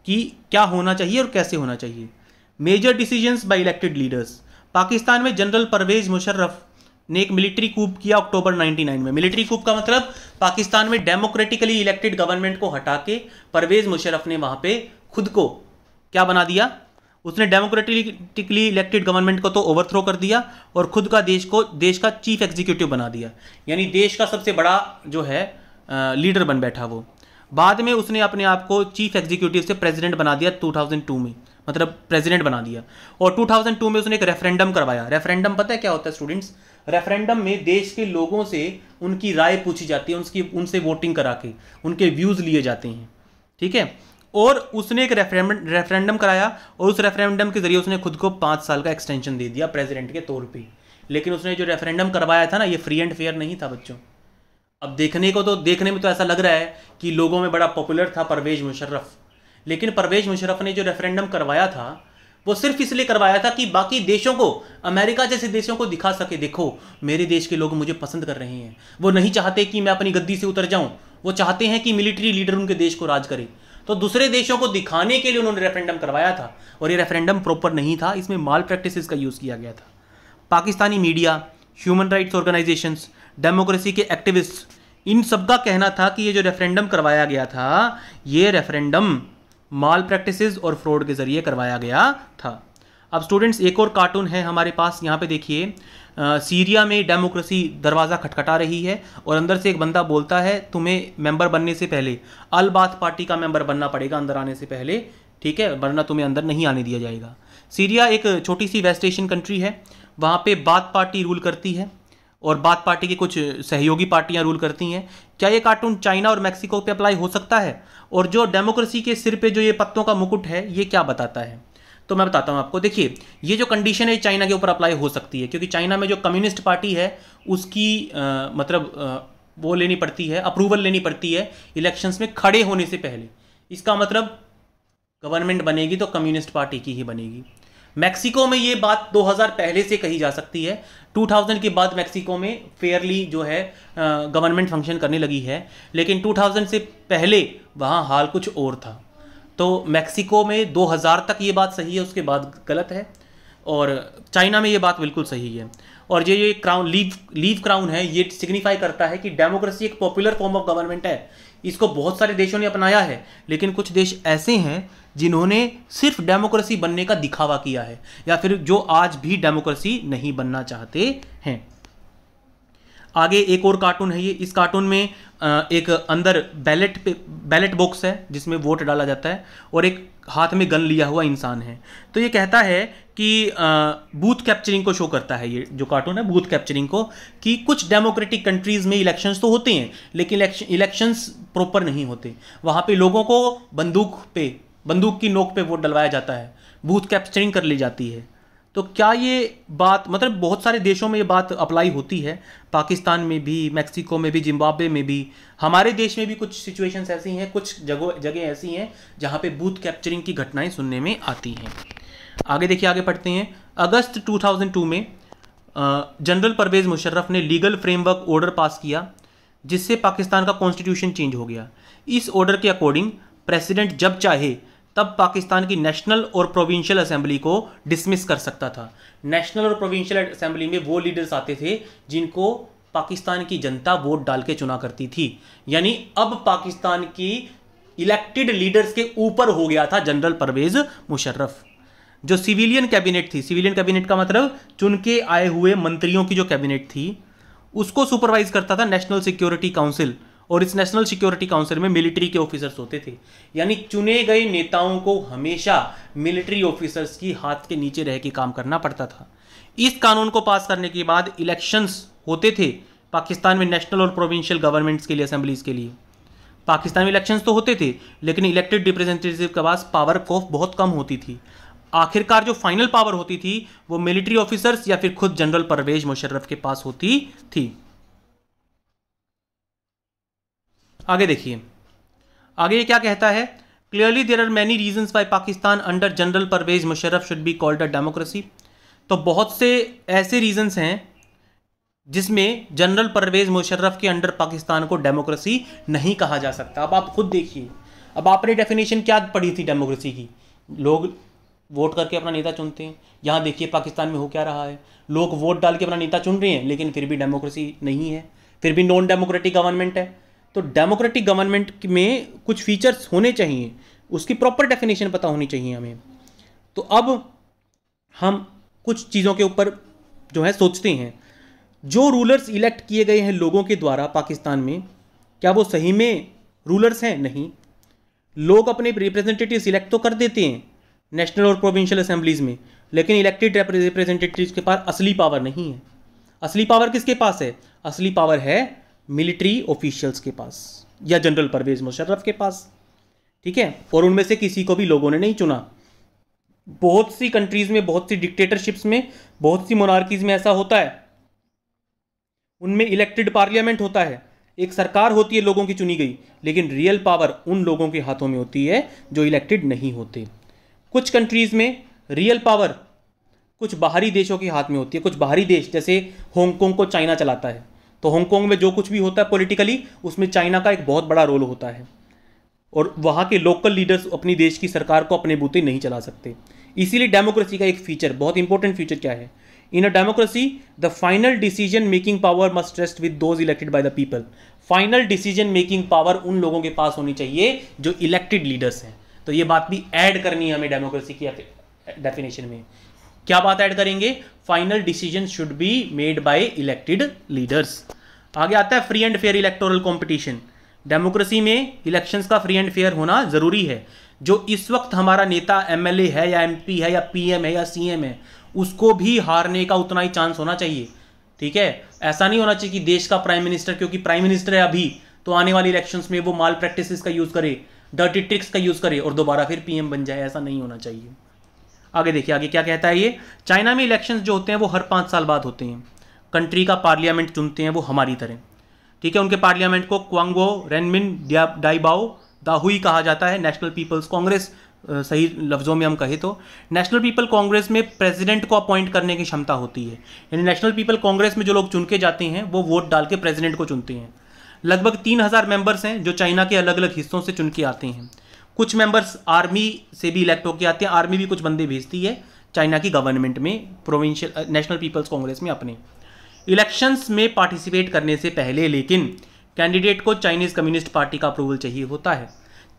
कि क्या होना चाहिए और कैसे होना चाहिए major decisions by elected leaders Pakistan में जनरल परवेज मुशर्रफ ने एक मिलिट्री कूप किया अक्टूबर 99 में मिलिट्री कूप का मतलब पाकिस्तान में डेमोक्रेटिकली इलेक्टेड गवर्नमेंट को हटा के परवेज मुशरफ ने वहां पे खुद को क्या बना दिया उसने डेमोक्रेटिकली इलेक्टेड गवर्नमेंट को तो ओवरथ्रो कर दिया और खुद का देश को देश का चीफ एग्जीक्यूटिव बना दिया यानी देश का सबसे बड़ा जो है लीडर बन बैठा वो बाद में उसने अपने आप को चीफ एग्जीक्यूटिव से प्रेसिडेंट बना दिया 2002 में मतलब प्रेसिडेंट बना दिया और 2002 में उसने एक रेफरेंडम करवाया रेफरेंडम पता है क्या होता है स्टूडेंट्स रेफरेंडम में देश के लोगों से उनकी राय पूछी जाती है उनकी उनसे वोटिंग करा के उनके व्यूज़ लिए जाते हैं ठीक है और उसने एक रेफरेंडम कराया और उस रेफरेंडम के जरिए उसने खुद को पाँच साल का एक्सटेंशन दे दिया प्रेसिडेंट के तौर पे लेकिन उसने जो रेफरेंडम करवाया था ना ये फ्री एंड फेयर नहीं था बच्चों अब देखने को तो देखने में तो ऐसा लग रहा है कि लोगों में बड़ा पॉपुलर था परवेज मुशर्रफ लेकिन परवेज मुशर्रफ ने जो रेफरेंडम करवाया था वो सिर्फ इसलिए करवाया था कि बाकी देशों को अमेरिका जैसे देशों को दिखा सके देखो मेरे देश के लोग मुझे पसंद कर रहे हैं वो नहीं चाहते कि मैं अपनी गद्दी से उतर जाऊं वो चाहते हैं कि मिलिट्री लीडर उनके देश को राज करे तो दूसरे देशों को दिखाने के लिए उन्होंने रेफरेंडम करवाया था और ये रेफरेंडम प्रॉपर नहीं था इसमें माल प्रैक्टिस का यूज़ किया गया था Pakistani media human rights organisations democracy के एक्टिविस्ट इन सबका कहना था कि ये जो रेफरेंडम करवाया गया था ये रेफरेंडम माल प्रैक्टिसेस और फ्रॉड के जरिए करवाया गया था अब स्टूडेंट्स एक और कार्टून है हमारे पास यहाँ पे देखिए सीरिया में डेमोक्रेसी दरवाज़ा खटखटा रही है और अंदर से एक बंदा बोलता है तुम्हें मेंबर बनने से पहले अल बात पार्टी का मेंबर बनना पड़ेगा अंदर आने से पहले ठीक है वरना तुम्हें अंदर नहीं आने दिया जाएगा सीरिया एक छोटी सी वेस्ट एशियन कंट्री है वहाँ पर बात पार्टी रूल करती है और बात पार्टी की कुछ सहयोगी पार्टियां रूल करती हैं क्या ये कार्टून चाइना और मैक्सिको पे अप्लाई हो सकता है और जो डेमोक्रेसी के सिर पे जो ये पत्तों का मुकुट है ये क्या बताता है तो मैं बताता हूँ आपको देखिए ये जो कंडीशन है चाइना के ऊपर अप्लाई हो सकती है क्योंकि चाइना में जो कम्युनिस्ट पार्टी है उसकी आ, मतलब आ, वो लेनी पड़ती है अप्रूवल लेनी पड़ती है इलेक्शंस में खड़े होने से पहले इसका मतलब गवर्नमेंट बनेगी तो कम्युनिस्ट पार्टी की ही बनेगी मैक्सिको में ये बात 2000 पहले से कही जा सकती है 2000 के बाद मैक्सिको में फेयरली जो है गवर्नमेंट फंक्शन करने लगी है लेकिन 2000 से पहले वहाँ हाल कुछ और था तो मैक्सिको में 2000 तक ये बात सही है उसके बाद गलत है और चाइना में ये बात बिल्कुल सही है और ये ये क्राउन लीव लीव क्राउन है ये सिग्निफाई करता है कि डेमोक्रेसी एक पॉपुलर फॉर्म ऑफ गवर्नमेंट है इसको बहुत सारे देशों ने अपनाया है लेकिन कुछ देश ऐसे हैं जिन्होंने सिर्फ डेमोक्रेसी बनने का दिखावा किया है या फिर जो आज भी डेमोक्रेसी नहीं बनना चाहते हैं आगे एक और कार्टून है ये इस कार्टून में एक अंदर बैलेट पे बैलेट बॉक्स है जिसमें वोट डाला जाता है और एक हाथ में गन लिया हुआ इंसान है तो ये कहता है कि बूथ कैप्चरिंग को शो करता है ये जो कार्टून है बूथ कैप्चरिंग को कि कुछ डेमोक्रेटिक कंट्रीज़ में इलेक्शंस तो होते हैं लेकिन इलेक्शंस प्रॉपर नहीं होते वहाँ पे लोगों को बंदूक पे बंदूक की नोक पे वोट डलवाया जाता है बूथ कैप्चरिंग कर ली जाती है तो क्या ये बात मतलब बहुत सारे देशों में ये बात अप्लाई होती है पाकिस्तान में भी मैक्सिको में भी जिम्बाब्वे में भी हमारे देश में भी कुछ सिचुएशंस ऐसी हैं कुछ जगह जगह ऐसी हैं जहाँ पे बूथ कैप्चरिंग की घटनाएं सुनने में आती हैं आगे देखिए आगे पढ़ते हैं अगस्त 2002 में जनरल परवेज़ मुशर्रफ ने लीगल फ्रेमवर्क ऑर्डर पास किया जिससे पाकिस्तान का कॉन्स्टिट्यूशन चेंज हो गया इस ऑर्डर के अकॉर्डिंग प्रेसिडेंट जब चाहे तब पाकिस्तान की नेशनल और प्रोविंशियल असेंबली को डिसमिस कर सकता था नेशनल और प्रोविंशियल असेंबली में वो लीडर्स आते थे जिनको पाकिस्तान की जनता वोट डाल के चुना करती थी यानी अब पाकिस्तान की इलेक्टेड लीडर्स के ऊपर हो गया था जनरल परवेज मुशर्रफ जो सिविलियन कैबिनेट थी सिविलियन कैबिनेट का मतलब चुन के आए हुए मंत्रियों की जो कैबिनेट थी उसको सुपरवाइज करता था नेशनल सिक्योरिटी काउंसिल और इस नेशनल सिक्योरिटी काउंसिल में मिलिट्री के ऑफिसर्स होते थे यानी चुने गए नेताओं को हमेशा मिलिट्री ऑफिसर्स की हाथ के नीचे रह के काम करना पड़ता था इस कानून को पास करने के बाद इलेक्शंस होते थे पाकिस्तान में नेशनल और प्रोविंशियल गवर्नमेंट्स के लिए असेंबलीज के लिए पाकिस्तान में इलेक्शंस तो होते थे लेकिन इलेक्टेड रिप्रेजेंटेटिव के पास पावर ऑफ बहुत कम होती थी आखिरकार जो फाइनल पावर होती थी वो मिलिट्री ऑफिसर्स या फिर खुद जनरल परवेज मुशर्रफ के पास होती थी आगे देखिए आगे ये क्या कहता है clearly there are many reasons why Pakistan under general Parvez Musharraf should be called a democracy तो बहुत से ऐसे रीजन्स हैं जिसमें जनरल परवेज मुशर्रफ के अंडर पाकिस्तान को डेमोक्रेसी नहीं कहा जा सकता अब आप खुद देखिए अब आपने डेफिनेशन क्या पढ़ी थी डेमोक्रेसी की लोग वोट करके अपना नेता चुनते हैं यहाँ देखिए पाकिस्तान में हो क्या रहा है लोग वोट डाल के अपना नेता चुन रहे हैं लेकिन फिर भी डेमोक्रेसी नहीं है फिर भी नॉन डेमोक्रेटिक गवर्नमेंट है तो डेमोक्रेटिक गवर्नमेंट में कुछ फीचर्स होने चाहिए उसकी प्रॉपर डेफिनेशन पता होनी चाहिए हमें तो अब हम कुछ चीज़ों के ऊपर जो है सोचते हैं जो रूलर्स इलेक्ट किए गए हैं लोगों के द्वारा पाकिस्तान में क्या वो सही में रूलर्स हैं नहीं लोग अपने रिप्रेजेंटेटिव इलेक्ट तो कर देते हैं नेशनल और प्रोविंशियल असेंबलीज में लेकिन इलेक्टेड रिप्रेजेंटेटिव के पास असली पावर नहीं है असली पावर किसके पास है असली पावर है मिलिट्री ऑफिशियल्स के पास या जनरल परवेज मुशर्रफ के पास ठीक है और उनमें से किसी को भी लोगों ने नहीं चुना बहुत सी कंट्रीज में बहुत सी डिक्टेटरशिप्स में बहुत सी मोनार्कीज में ऐसा होता है उनमें इलेक्टेड पार्लियामेंट होता है एक सरकार होती है लोगों की चुनी गई लेकिन रियल पावर उन लोगों के हाथों में होती है जो इलेक्टेड नहीं होते कुछ कंट्रीज़ में रियल पावर कुछ बाहरी देशों के हाथ में होती है कुछ बाहरी देश जैसे हांगकॉन्ग को चाइना चलाता है तो हांगकॉन्ग में जो कुछ भी होता है पॉलिटिकली उसमें चाइना का एक बहुत बड़ा रोल होता है और वहाँ के लोकल लीडर्स अपनी देश की सरकार को अपने बूते नहीं चला सकते इसीलिए डेमोक्रेसी का एक फीचर बहुत इंपॉर्टेंट फीचर क्या है in a democracy the final decision making power must rest with those elected by the people final decision making power उन लोगों के पास होनी चाहिए जो इलेक्टेड लीडर्स हैं तो ये बात भी ऐड करनी है हमें डेमोक्रेसी की डेफिनेशन में क्या बात ऐड करेंगे final decision should be made by elected leaders आगे आता है free and fair electoral competition democracy में इलेक्शंस का फ्री एंड फेयर होना जरूरी है जो इस वक्त हमारा नेता एमएलए है या एमपी है या पीएम है या सीएम है उसको भी हारने का उतना ही चांस होना चाहिए ठीक है ऐसा नहीं होना चाहिए कि देश का प्राइम मिनिस्टर क्योंकि प्राइम मिनिस्टर है अभी तो आने वाले इलेक्शंस में वो माल प्रैक्टिस का यूज़ करे डर्टी ट्रिक्स का यूज़ करे और दोबारा फिर पीएम बन जाए ऐसा नहीं होना चाहिए आगे देखिए आगे क्या कहता है ये चाइना में इलेक्शन जो होते हैं वो हर पाँच साल बाद होते हैं कंट्री का पार्लियामेंट चुनते हैं वो हमारी तरह ठीक है उनके पार्लियामेंट को क्वांगो रेनमिन डाइबाओ दाहुई कहा जाता है नेशनल पीपल्स कांग्रेस सही लफ्ज़ों में हम कहें तो नेशनल पीपल कांग्रेस में प्रेसिडेंट को अपॉइंट करने की क्षमता होती है यानी नेशनल पीपल कांग्रेस में जो लोग चुन के जाते हैं वो वोट डाल के प्रेजिडेंट को चुनते हैं लगभग तीन हज़ार मेंबर्स हैं जो चाइना के अलग अलग हिस्सों से चुन के आते हैं कुछ मेंबर्स आर्मी से भी इलेक्ट होके आते हैं आर्मी भी कुछ बंदे भेजती है चाइना की गवर्नमेंट में प्रोविंशियल नेशनल पीपल्स कांग्रेस में अपने इलेक्शंस में पार्टिसिपेट करने से पहले लेकिन कैंडिडेट को चाइनीज़ कम्युनिस्ट पार्टी का अप्रूवल चाहिए होता है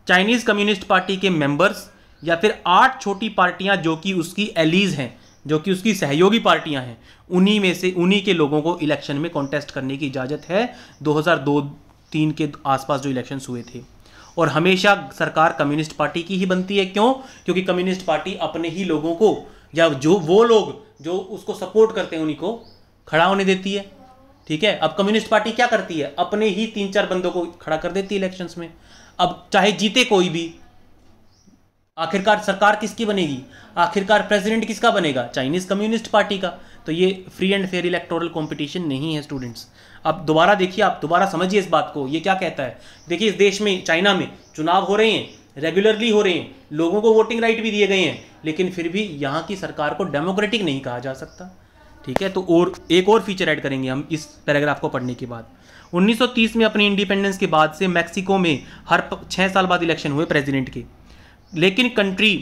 चाइनीज़ कम्युनिस्ट पार्टी के मेंबर्स या फिर आठ छोटी पार्टियां जो कि उसकी एलीज हैं जो कि उसकी सहयोगी पार्टियां हैं उन्हीं में से उन्हीं के लोगों को इलेक्शन में कॉन्टेस्ट करने की इजाज़त है 2002-3 के आसपास जो इलेक्शंस हुए थे और हमेशा सरकार कम्युनिस्ट पार्टी की ही बनती है क्यों क्योंकि कम्युनिस्ट पार्टी अपने ही लोगों को या जो वो लोग जो उसको सपोर्ट करते हैं उन्हीं को खड़ा होने देती है ठीक है अब कम्युनिस्ट पार्टी क्या करती है अपने ही तीन चार बंदों को खड़ा कर देती है इलेक्शंस में अब चाहे जीते कोई भी आखिरकार सरकार किसकी बनेगी आखिरकार प्रेसिडेंट किसका बनेगा चाइनीज कम्युनिस्ट पार्टी का तो ये free and fair electoral competition नहीं है स्टूडेंट्स आप दोबारा देखिए आप दोबारा समझिए इस बात को ये क्या कहता है देखिए इस देश में चाइना में चुनाव हो रहे हैं रेगुलरली हो रहे हैं लोगों को वोटिंग राइट भी दिए गए हैं लेकिन फिर भी यहाँ की सरकार को डेमोक्रेटिक नहीं कहा जा सकता ठीक है तो और एक और फीचर ऐड करेंगे हम इस पैराग्राफ को पढ़ने के बाद 1930 में अपनी इंडिपेंडेंस के बाद से मैक्सिको में हर छः साल बाद इलेक्शन हुए प्रेसिडेंट के लेकिन कंट्री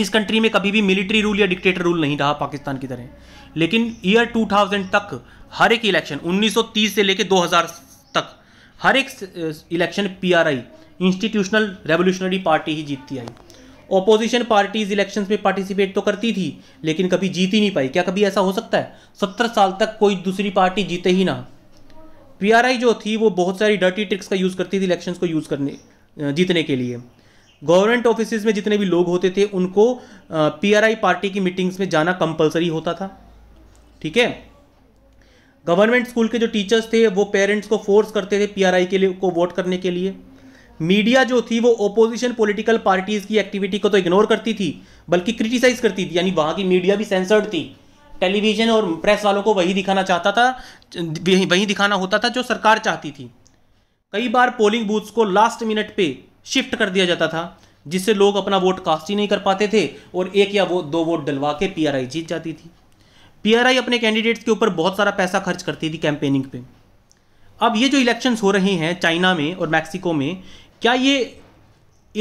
इस कंट्री में कभी भी मिलिट्री रूल या डिक्टेटर रूल नहीं रहा पाकिस्तान की तरह लेकिन ईयर 2000 तक हर एक इलेक्शन 1930 से लेकर 2000 तक हर एक election PRI institutional revolutionary party ही जीतती आई ओपोजिशन पार्टीज इलेक्शंस में पार्टिसिपेट तो करती थी लेकिन कभी जीत ही नहीं पाई क्या कभी ऐसा हो सकता है सत्तर साल तक कोई दूसरी पार्टी जीते ही ना पीआरआई जो थी वो बहुत सारी डर्टी ट्रिक्स का यूज़ करती थी इलेक्शंस को यूज़ करने जीतने के लिए गवर्नमेंट ऑफिस में जितने भी लोग होते थे उनको पीआरआई पार्टी की मीटिंग्स में जाना कंपलसरी होता था ठीक है गवर्नमेंट स्कूल के जो टीचर्स थे वो पेरेंट्स को फोर्स करते थे पीआरआई के लिए को वोट करने के लिए मीडिया जो थी वो ओपोजिशन पॉलिटिकल पार्टीज़ की एक्टिविटी को तो इग्नोर करती थी बल्कि क्रिटिसाइज करती थी यानी वहाँ की मीडिया भी सेंसर्ड थी टेलीविज़न और प्रेस वालों को वही दिखाना चाहता था वही वही दिखाना होता था जो सरकार चाहती थी कई बार पोलिंग बूथ्स को लास्ट मिनट पे शिफ्ट कर दिया जाता था जिससे लोग अपना वोट कास्ट ही नहीं कर पाते थे और एक या वो दो वोट डलवा के पीआरआई जीत जाती थी पीआरआई अपने कैंडिडेट्स के ऊपर बहुत सारा पैसा खर्च करती थी कैंपेनिंग पे अब ये जो इलेक्शंस हो रहे हैं चाइना में और मैक्सिको में क्या ये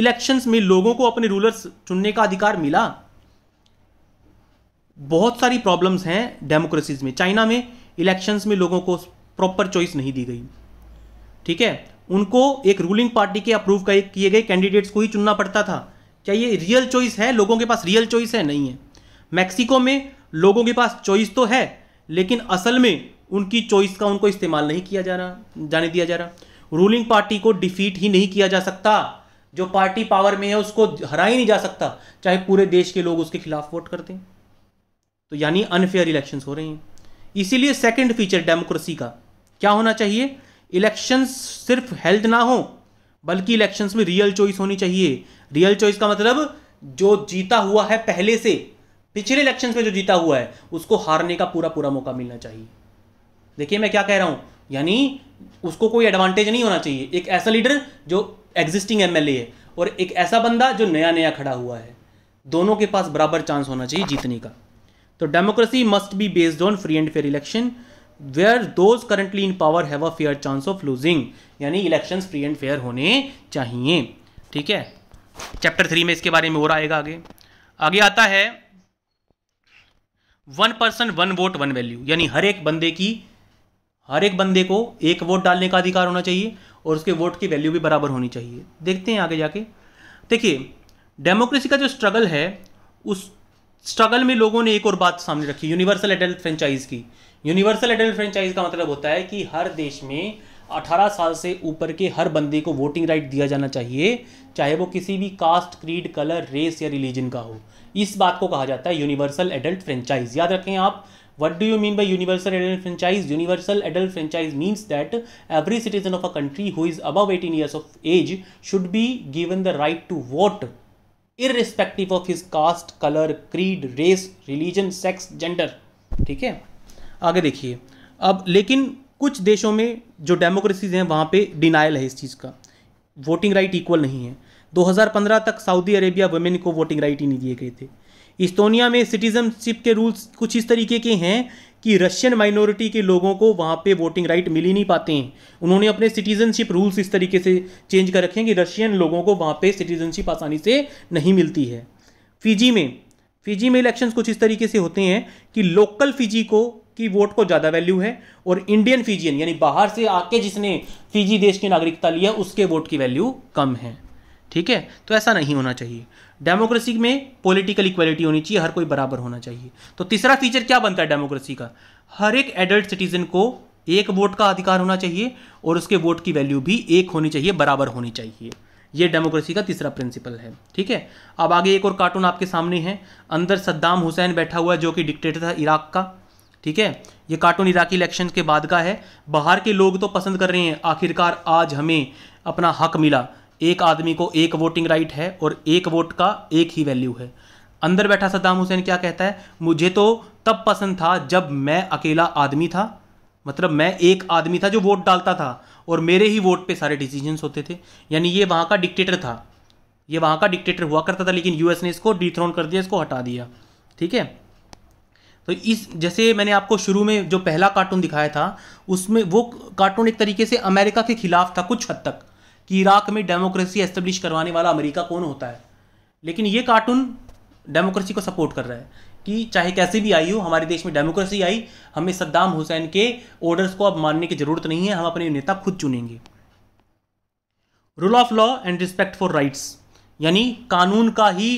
इलेक्शंस में लोगों को अपने रूलर्स चुनने का अधिकार मिला बहुत सारी प्रॉब्लम्स हैं डेमोक्रेसीज में चाइना में इलेक्शंस में लोगों को प्रॉपर चॉइस नहीं दी गई ठीक है उनको एक रूलिंग पार्टी के अप्रूव किए गए कैंडिडेट्स को ही चुनना पड़ता था क्या ये रियल चॉइस है लोगों के पास रियल चॉइस है नहीं है मैक्सिको में लोगों के पास चॉइस तो है लेकिन असल में उनकी चॉइस का उनको इस्तेमाल नहीं किया जा रहा जाने दिया जा रहा रूलिंग पार्टी को डिफीट ही नहीं किया जा सकता जो पार्टी पावर में है उसको हरा ही नहीं जा सकता चाहे पूरे देश के लोग उसके खिलाफ वोट करते हैं तो यानी अनफेयर इलेक्शंस हो रहे हैं इसीलिए सेकंड फीचर डेमोक्रेसी का क्या होना चाहिए इलेक्शंस सिर्फ हेल्थ ना हो बल्कि इलेक्शंस में रियल चॉइस होनी चाहिए रियल चॉइस का मतलब जो जीता हुआ है पहले से पिछले इलेक्शन में जो जीता हुआ है उसको हारने का पूरा पूरा मौका मिलना चाहिए देखिए मैं क्या कह रहा हूं यानी उसको कोई एडवांटेज नहीं होना चाहिए एक ऐसा लीडर जो एग्जिस्टिंग एमएलए है और एक ऐसा बंदा जो नया नया खड़ा हुआ है दोनों के पास बराबर चांस होना चाहिए जीतने का तो democracy must be based on free and fair election where those currently in power have a fair chance of losing यानी इलेक्शंस फ्री एंड फेयर होने चाहिए ठीक है चैप्टर थ्री में इसके बारे में और आएगा आगे आगे आता है one person one vote one value यानी हर एक बंदे की हर एक बंदे को एक वोट डालने का अधिकार होना चाहिए और उसके वोट की वैल्यू भी बराबर होनी चाहिए देखते हैं आगे जाके देखिए डेमोक्रेसी का जो स्ट्रगल है उस स्ट्रगल में लोगों ने एक और बात सामने रखी यूनिवर्सल एडल्ट फ्रेंचाइज की यूनिवर्सल एडल्ट फ्रेंचाइज का मतलब होता है कि हर देश में 18 साल से ऊपर के हर बंदे को वोटिंग राइट दिया जाना चाहिए चाहे वो किसी भी कास्ट क्रीड कलर रेस या रिलीजन का हो इस बात को कहा जाता है यूनिवर्सल एडल्ट फ्रेंचाइज याद रखें आप what do you mean by universal adult franchise universal adult franchise means that every citizen of a country who is above eighteen years of age should be given the right to vote irrespective of his caste colour creed race religion sex gender ठीक है आगे देखिए अब लेकिन कुछ देशों में जो डेमोक्रेसीज हैं वहाँ पे डिनाइल है इस चीज़ का वोटिंग राइट इक्वल नहीं है 2015 तक सऊदी अरेबिया वुमेन को वोटिंग राइट ही नहीं दिए गए थे इस्तोनिया में सिटीजनशिप के रूल्स कुछ इस तरीके के हैं कि रशियन माइनॉरिटी के लोगों को वहाँ पे वोटिंग राइट मिल ही नहीं पाते हैं उन्होंने अपने सिटीजनशिप रूल्स इस तरीके से चेंज कर रखे हैं कि रशियन लोगों को वहाँ पे सिटीजनशिप आसानी से नहीं मिलती है फिजी में फिजी में इलेक्शंस कुछ इस तरीके से होते हैं कि लोकल फिजी को की वोट को ज़्यादा वैल्यू है और इंडियन फिजियन यानी बाहर से आके जिसने फिजी देश की नागरिकता लिया उसके वोट की वैल्यू कम है ठीक है तो ऐसा नहीं होना चाहिए डेमोक्रेसी में पॉलिटिकल इक्वलिटी होनी चाहिए हर कोई बराबर होना चाहिए तो तीसरा फीचर क्या बनता है डेमोक्रेसी का हर एक एडल्ट सिटीजन को एक वोट का अधिकार होना चाहिए और उसके वोट की वैल्यू भी एक होनी चाहिए बराबर होनी चाहिए यह डेमोक्रेसी का तीसरा प्रिंसिपल है ठीक है अब आगे एक और कार्टून आपके सामने है अंदर सद्दाम हुसैन बैठा हुआ है जो कि डिक्टेटर था इराक का ठीक है ये कार्टून इराकी इलेक्शन के बाद का है बाहर के लोग तो पसंद कर रहे हैं आखिरकार आज हमें अपना हक मिला एक आदमी को एक वोटिंग राइट है और एक वोट का एक ही वैल्यू है अंदर बैठा सद्दाम हुसैन क्या कहता है मुझे तो तब पसंद था जब मैं अकेला आदमी था मतलब मैं एक आदमी था जो वोट डालता था और मेरे ही वोट पे सारे डिसीजंस होते थे यानी ये वहाँ का डिक्टेटर था ये वहाँ का डिक्टेटर हुआ करता था लेकिन यूएस ने इसको डिथ्रोन कर दिया इसको हटा दिया ठीक है तो इस जैसे मैंने आपको शुरू में जो पहला कार्टून दिखाया था उसमें वो कार्टून एक तरीके से अमेरिका के खिलाफ था कुछ हद तक कि इराक में डेमोक्रेसी एस्टेब्लिश करवाने वाला अमेरिका कौन होता है लेकिन ये कार्टून डेमोक्रेसी को सपोर्ट कर रहा है कि चाहे कैसे भी आई हो हमारे देश में डेमोक्रेसी आई हमें सद्दाम हुसैन के ऑर्डर्स को अब मानने की ज़रूरत नहीं है हम अपने नेता खुद चुनेंगे rule of law and respect for rights यानी कानून का ही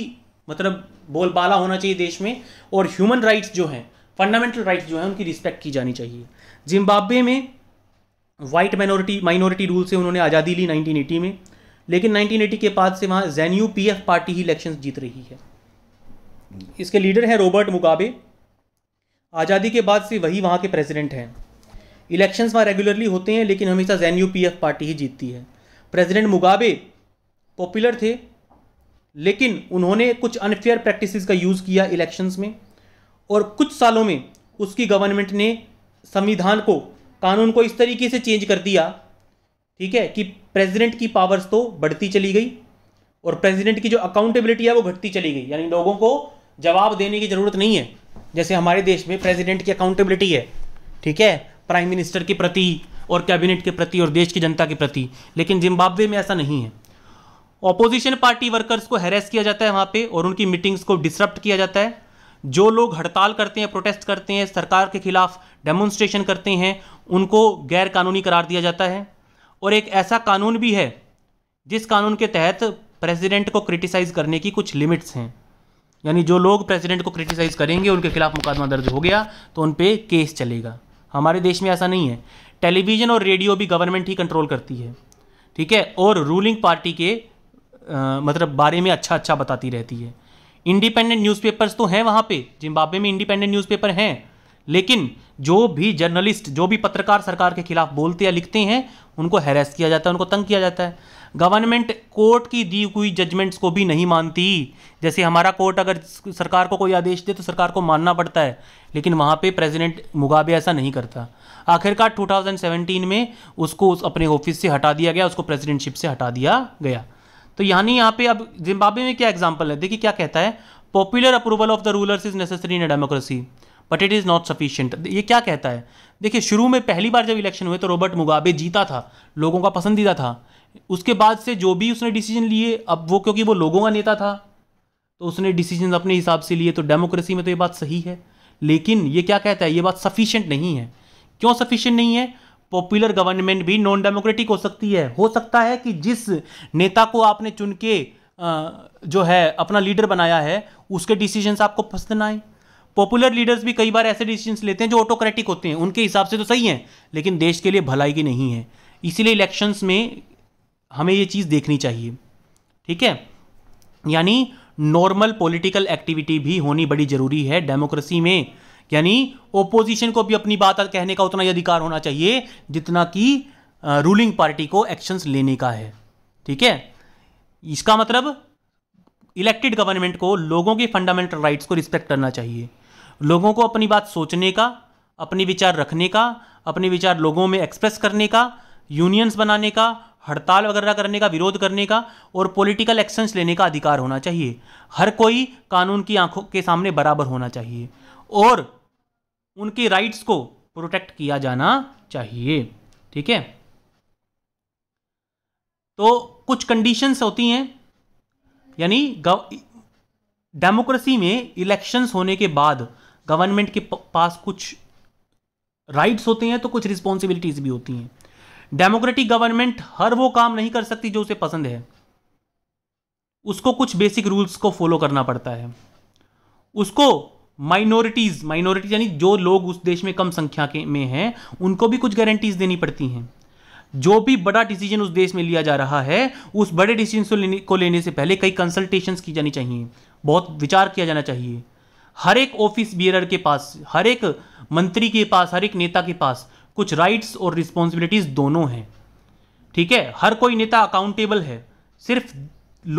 मतलब बोलबाला होना चाहिए देश में और ह्यूमन राइट्स जो हैं फंडामेंटल राइट्स जो हैं उनकी रिस्पेक्ट की जानी चाहिए जिम्बाब्वे में वाइट माइनॉरिटी माइनॉरिटी रूल से उन्होंने आज़ादी ली 1980 में लेकिन 1980 के बाद से वहाँ जैन्यू पीएफ पार्टी ही इलेक्शन जीत रही है इसके लीडर हैं रॉबर्ट मुगाबे आज़ादी के बाद से वही वहाँ के प्रेसिडेंट हैं इलेक्शंस वहाँ रेगुलरली होते हैं लेकिन हमेशा जैन यू पार्टी ही जीतती है प्रेसिडेंट मुगाबे पॉपुलर थे लेकिन उन्होंने कुछ अनफेयर प्रैक्टिसेस का यूज़ किया इलेक्शंस में और कुछ सालों में उसकी गवर्नमेंट ने संविधान को कानून को इस तरीके से चेंज कर दिया ठीक है कि प्रेसिडेंट की पावर्स तो बढ़ती चली गई और प्रेसिडेंट की जो अकाउंटेबिलिटी है वो घटती चली गई यानी लोगों को जवाब देने की ज़रूरत नहीं है जैसे हमारे देश में प्रेसिडेंट की अकाउंटेबिलिटी है ठीक है प्राइम मिनिस्टर के प्रति और कैबिनेट के प्रति और देश की जनता के प्रति लेकिन जिम्बाब्वे में ऐसा नहीं है ऑपोजिशन पार्टी वर्कर्स को हैरेस किया जाता है वहाँ पे और उनकी मीटिंग्स को डिसरप्ट किया जाता है जो लोग हड़ताल करते हैं प्रोटेस्ट करते हैं सरकार के खिलाफ डेमोन्स्ट्रेशन करते हैं उनको गैर कानूनी करार दिया जाता है और एक ऐसा कानून भी है जिस कानून के तहत प्रेसिडेंट को क्रिटिसाइज़ करने की कुछ लिमिट्स हैं यानी जो लोग प्रेसिडेंट को क्रिटिसाइज़ करेंगे उनके खिलाफ मुकदमा दर्ज हो गया तो उन पर केस चलेगा हमारे देश में ऐसा नहीं है टेलीविज़न और रेडियो भी गवर्नमेंट ही कंट्रोल करती है ठीक है और रूलिंग पार्टी के आ, मतलब बारे में अच्छा अच्छा बताती रहती है इंडिपेंडेंट न्यूज़पेपर्स तो हैं वहाँ पे जिम्बाब्वे में इंडिपेंडेंट न्यूज़पेपर हैं लेकिन जो भी जर्नलिस्ट जो भी पत्रकार सरकार के खिलाफ बोलते या लिखते हैं उनको हैरेस किया जाता है उनको तंग किया जाता है गवर्नमेंट कोर्ट की दी हुई जजमेंट्स को भी नहीं मानती जैसे हमारा कोर्ट अगर सरकार को कोई आदेश दे तो सरकार को मानना पड़ता है लेकिन वहाँ पे प्रेसिडेंट मुगाबे ऐसा नहीं करता आखिरकार 2017 में उसको उस अपने ऑफिस से हटा दिया गया उसको प्रेसिडेंटशिप से हटा दिया गया तो यानी यहाँ पे अब जिम्बाब्वे में क्या एग्जाम्पल है देखिए क्या कहता है popular approval of the rulers is necessary in democracy but it is not sufficient ये क्या कहता है देखिए शुरू में पहली बार जब इलेक्शन हुए तो रॉबर्ट मुगाबे जीता था लोगों का पसंदीदा था उसके बाद से जो भी उसने डिसीजन लिए अब वो क्योंकि वो लोगों का नेता था तो उसने डिसीजन अपने हिसाब से लिए तो डेमोक्रेसी में तो ये बात सही है लेकिन ये क्या कहता है ये बात सफिशियंट नहीं है क्यों सफिशियंट नहीं है पॉपुलर गवर्नमेंट भी नॉन डेमोक्रेटिक हो सकती है हो सकता है कि जिस नेता को आपने चुन के जो है अपना लीडर बनाया है उसके डिसीजंस आपको पसंद ना आए पॉपुलर लीडर्स भी कई बार ऐसे डिसीजंस लेते हैं जो ऑटोक्रेटिक होते हैं उनके हिसाब से तो सही हैं लेकिन देश के लिए भलाई की नहीं है इसीलिए इलेक्शंस में हमें ये चीज़ देखनी चाहिए ठीक है यानी नॉर्मल पॉलिटिकल एक्टिविटी भी होनी बड़ी ज़रूरी है डेमोक्रेसी में यानी ओपोजिशन को भी अपनी बात कहने का उतना ही अधिकार होना चाहिए जितना कि रूलिंग पार्टी को एक्शंस लेने का है ठीक है इसका मतलब इलेक्टेड गवर्नमेंट को लोगों के फंडामेंटल राइट्स को रिस्पेक्ट करना चाहिए लोगों को अपनी बात सोचने का अपने विचार रखने का अपने विचार लोगों में एक्सप्रेस करने का यूनियंस बनाने का हड़ताल वगैरह करने का विरोध करने का और पॉलिटिकल एक्शंस लेने का अधिकार होना चाहिए हर कोई कानून की आंखों के सामने बराबर होना चाहिए और उनके राइट्स को प्रोटेक्ट किया जाना चाहिए ठीक है तो कुछ कंडीशंस होती हैं यानी डेमोक्रेसी में इलेक्शंस होने के बाद गवर्नमेंट के पास कुछ राइट्स होते हैं तो कुछ रिस्पॉन्सिबिलिटीज भी होती हैं डेमोक्रेटिक गवर्नमेंट हर वो काम नहीं कर सकती जो उसे पसंद है उसको कुछ बेसिक रूल्स को फॉलो करना पड़ता है उसको माइनॉरिटीज़ माइनॉरिटीज यानी जो लोग उस देश में कम संख्या के में हैं उनको भी कुछ गारंटीज देनी पड़ती हैं जो भी बड़ा डिसीजन उस देश में लिया जा रहा है उस बड़े डिसीजन को लेने को लेने से पहले कई कंसल्टेशंस की जानी चाहिए बहुत विचार किया जाना चाहिए हर एक ऑफिस बियरर के पास हर एक मंत्री के पास हर एक नेता के पास कुछ राइट्स और रिस्पॉन्सिबिलिटीज़ दोनों हैं ठीक है हर कोई नेता अकाउंटेबल है सिर्फ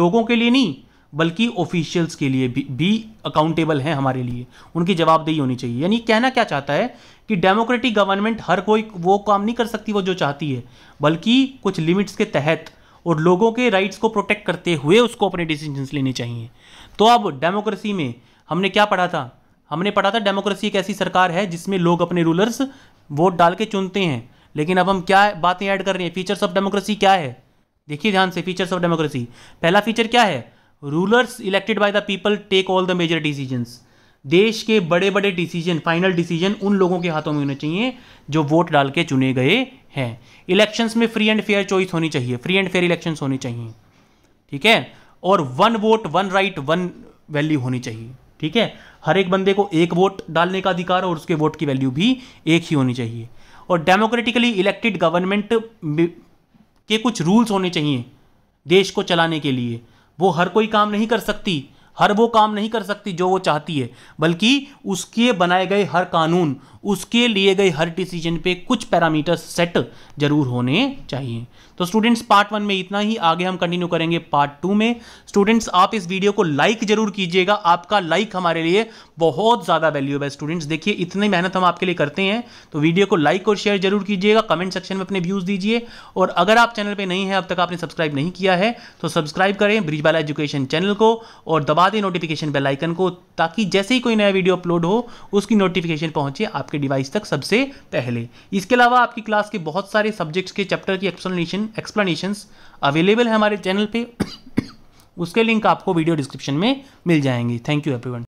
लोगों के लिए नहीं बल्कि ऑफिशियल्स के लिए भी, भी अकाउंटेबल हैं हमारे लिए उनकी जवाबदेही होनी चाहिए यानी कहना क्या चाहता है कि डेमोक्रेटिक गवर्नमेंट हर कोई वो काम नहीं कर सकती वो जो चाहती है बल्कि कुछ लिमिट्स के तहत और लोगों के राइट्स को प्रोटेक्ट करते हुए उसको अपने डिसीजंस लेने चाहिए तो अब डेमोक्रेसी में हमने क्या पढ़ा था हमने पढ़ा था डेमोक्रेसी एक ऐसी सरकार है जिसमें लोग अपने रूलर्स वोट डाल के चुनते हैं लेकिन अब हम क्या बातें ऐड कर रहे हैं फीचर्स ऑफ डेमोक्रेसी क्या है देखिए ध्यान से फीचर्स ऑफ डेमोक्रेसी पहला फीचर क्या है rulers elected by the people take all the major decisions देश के बड़े बड़े डिसीजन फाइनल डिसीजन उन लोगों के हाथों में होने चाहिए जो वोट डाल के चुने गए हैं इलेक्शंस में फ्री एंड फेयर चॉइस होनी चाहिए फ्री एंड फेयर इलेक्शंस होनी चाहिए ठीक है और one vote one right one value होनी चाहिए ठीक है हर एक बंदे को एक वोट डालने का अधिकार और उसके वोट की वैल्यू भी एक ही होनी चाहिए और डेमोक्रेटिकली इलेक्टेड गवर्नमेंट के कुछ रूल्स होने चाहिए देश को चलाने के लिए वो हर कोई काम नहीं कर सकती हर वो काम नहीं कर सकती जो वो चाहती है बल्कि उसके बनाए गए हर कानून उसके लिए गए हर डिसीजन पे कुछ पैरामीटर सेट जरूर होने चाहिए तो स्टूडेंट्स पार्ट वन में इतना ही आगे हम कंटिन्यू करेंगे पार्ट टू में स्टूडेंट्स आप इस वीडियो को लाइक जरूर कीजिएगा आपका लाइक हमारे लिए बहुत ज़्यादा वैल्यूएबल है स्टूडेंट्स देखिए इतनी मेहनत हम आपके लिए करते हैं तो वीडियो को लाइक और शेयर जरूर कीजिएगा कमेंट सेक्शन में अपने व्यूज़ दीजिए और अगर आप चैनल पर नहीं है अब तक आपने सब्सक्राइब नहीं किया है तो सब्सक्राइब करें ब्रिज बाला एजुकेशन चैनल को और दबा दें नोटिफिकेशन बेलाइकन को ताकि जैसे ही कोई नया वीडियो अपलोड हो उसकी नोटिफिकेशन पहुंचे आपके डिवाइस तक सबसे पहले इसके अलावा आपकी क्लास के बहुत सारे सब्जेक्ट्स के चैप्टर की एक्सप्लेनेशन एक्सप्लेनेशन एक्सप्लेनेशंस अवेलेबल है हमारे चैनल पे उसके लिंक आपको वीडियो डिस्क्रिप्शन में मिल जाएंगे थैंक यू एवरीवन